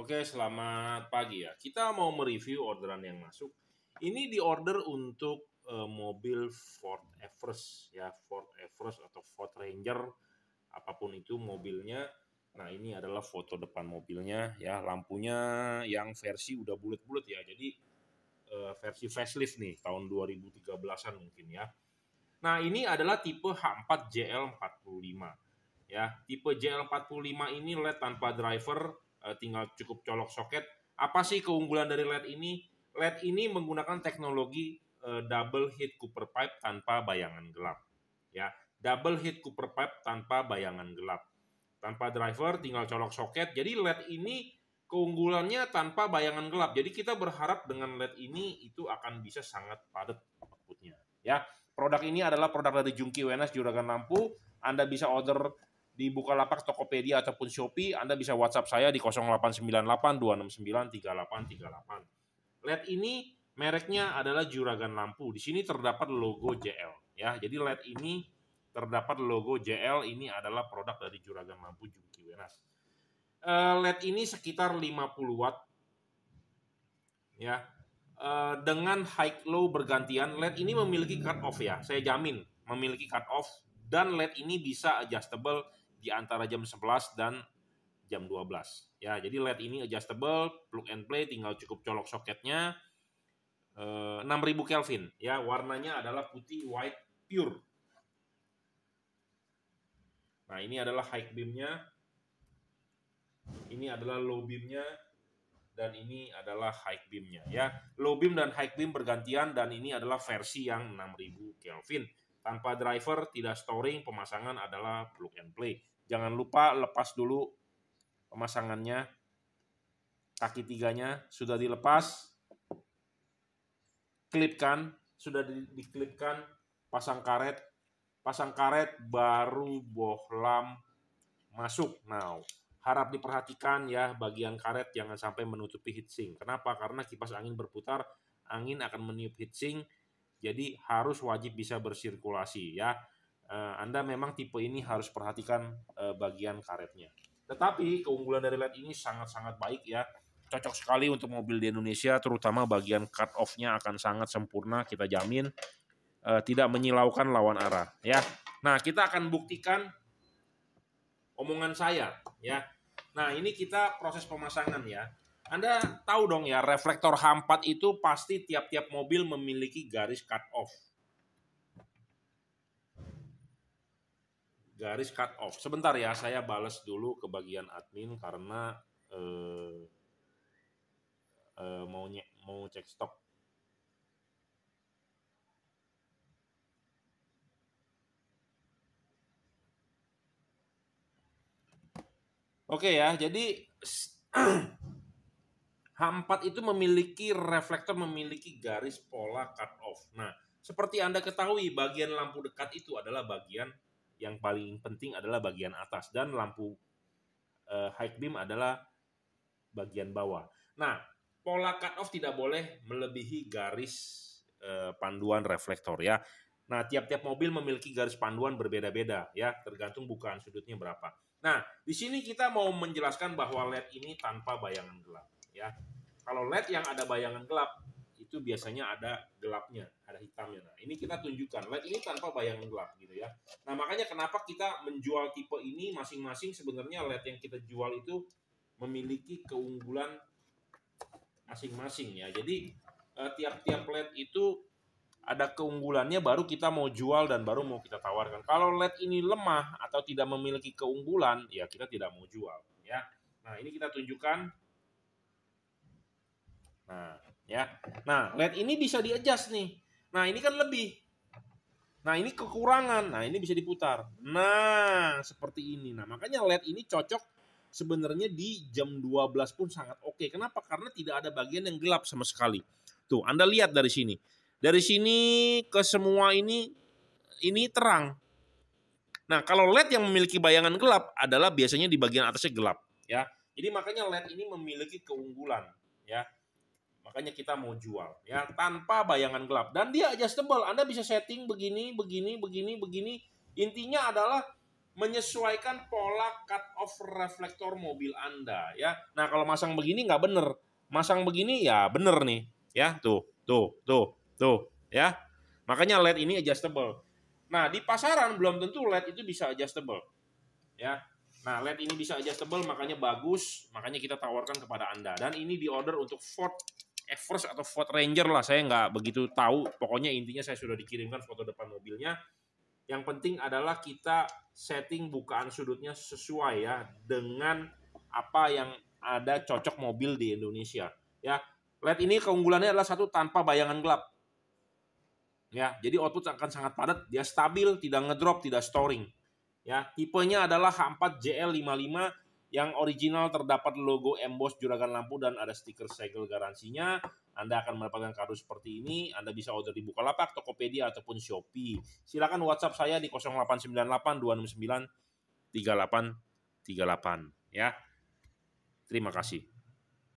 Oke, selamat pagi ya. Kita mau mereview orderan yang masuk. Ini di order untuk uh, mobil Ford Everest ya, Ford Everest atau Ford Ranger apapun itu mobilnya. Nah, ini adalah foto depan mobilnya ya, lampunya yang versi udah bulat-bulat ya. Jadi uh, versi facelift nih tahun 2013-an mungkin ya. Nah, ini adalah tipe H4 JL45 ya. Tipe JL45 ini LED tanpa driver Eh, tinggal cukup colok soket. Apa sih keunggulan dari LED ini? LED ini menggunakan teknologi uh, double heat Cooper pipe tanpa bayangan gelap. Ya, double heat Cooper pipe tanpa bayangan gelap. Tanpa driver tinggal colok soket. Jadi LED ini keunggulannya tanpa bayangan gelap. Jadi kita berharap dengan LED ini itu akan bisa sangat padat outputnya. Ya, produk ini adalah produk dari Jungki Wenas Juragan Lampu. Anda bisa order di Bukalapak, Tokopedia ataupun Shopee, Anda bisa WhatsApp saya di 0898 269 3838 LED ini mereknya adalah Juragan Lampu. Di sini terdapat logo JL ya. Jadi LED ini terdapat logo JL ini adalah produk dari Juragan Lampu Juki Wenas. Eh, LED ini sekitar 50 watt ya. Eh, dengan high low bergantian, LED ini memiliki cut off ya. Saya jamin memiliki cut off dan LED ini bisa adjustable di antara jam 11 dan jam 12. Ya, jadi LED ini adjustable, plug and play, tinggal cukup colok soketnya. E, eh, 6000 Kelvin ya, warnanya adalah putih white pure. Nah, ini adalah high beamnya. Ini adalah low beamnya dan ini adalah high beamnya ya. Low beam dan high beam bergantian dan ini adalah versi yang 6000 Kelvin. Tanpa driver, tidak storing, pemasangan adalah plug and play. Jangan lupa lepas dulu pemasangannya. Kaki tiganya sudah dilepas. Klipkan, sudah di diklipkan, pasang karet. Pasang karet baru bohlam masuk. Now harap diperhatikan ya bagian karet jangan sampai menutupi heatsink. Kenapa? Karena kipas angin berputar, angin akan meniup heatsink jadi harus wajib bisa bersirkulasi ya. Eh, Anda memang tipe ini harus perhatikan eh, bagian karetnya. Tetapi keunggulan dari LED ini sangat-sangat baik ya. Cocok sekali untuk mobil di Indonesia, terutama bagian cut off-nya akan sangat sempurna, kita jamin. Eh, tidak menyilaukan lawan arah ya. Nah, kita akan buktikan omongan saya ya. Nah, ini kita proses pemasangan ya. Anda tahu dong ya, reflektor H4 itu pasti tiap-tiap mobil memiliki garis cut off. Garis cut off. Sebentar ya, saya balas dulu ke bagian admin karena eh, eh, mau nye, mau cek stok. Oke ya, jadi H4 itu memiliki reflektor, memiliki garis pola cut off. Nah, seperti Anda ketahui, bagian lampu dekat itu adalah bagian yang paling penting adalah bagian atas dan lampu high eh, beam adalah bagian bawah. Nah, pola cut off tidak boleh melebihi garis eh, panduan reflektor ya. Nah, tiap-tiap mobil memiliki garis panduan berbeda-beda ya, tergantung bukaan sudutnya berapa. Nah, di sini kita mau menjelaskan bahwa LED ini tanpa bayangan gelap ya kalau LED yang ada bayangan gelap, itu biasanya ada gelapnya, ada hitamnya. Nah, ini kita tunjukkan. LED ini tanpa bayangan gelap gitu ya. Nah, makanya kenapa kita menjual tipe ini masing-masing sebenarnya LED yang kita jual itu memiliki keunggulan masing-masing ya. Jadi eh, tiap-tiap LED itu ada keunggulannya baru kita mau jual dan baru mau kita tawarkan. Kalau LED ini lemah atau tidak memiliki keunggulan, ya kita tidak mau jual ya. Nah, ini kita tunjukkan Nah, ya. Nah, LED ini bisa di-adjust nih. Nah, ini kan lebih. Nah, ini kekurangan. Nah, ini bisa diputar. Nah, seperti ini. Nah, makanya LED ini cocok sebenarnya di jam 12 pun sangat oke. Okay. Kenapa? Karena tidak ada bagian yang gelap sama sekali. Tuh, Anda lihat dari sini. Dari sini ke semua ini ini terang. Nah, kalau LED yang memiliki bayangan gelap adalah biasanya di bagian atasnya gelap, ya. Jadi makanya LED ini memiliki keunggulan, ya. Makanya kita mau jual ya tanpa bayangan gelap dan dia adjustable. Anda bisa setting begini, begini, begini, begini. Intinya adalah menyesuaikan pola cut off reflektor mobil Anda ya. Nah, kalau masang begini nggak bener. Masang begini ya bener nih ya. Tuh, tuh, tuh, tuh ya. Makanya LED ini adjustable. Nah, di pasaran belum tentu LED itu bisa adjustable. Ya. Nah, LED ini bisa adjustable makanya bagus, makanya kita tawarkan kepada Anda. Dan ini di order untuk Ford Everest atau Ford Ranger lah saya nggak begitu tahu pokoknya intinya saya sudah dikirimkan foto depan mobilnya yang penting adalah kita setting bukaan sudutnya sesuai ya dengan apa yang ada cocok mobil di Indonesia ya LED ini keunggulannya adalah satu tanpa bayangan gelap ya jadi output akan sangat padat dia stabil tidak ngedrop tidak storing ya tipenya adalah H4 JL55 yang original terdapat logo emboss juragan lampu dan ada stiker segel garansinya. Anda akan mendapatkan kartu seperti ini. Anda bisa order di Bukalapak, Tokopedia, ataupun Shopee. Silakan WhatsApp saya di 0898 269 3838 ya. Terima kasih.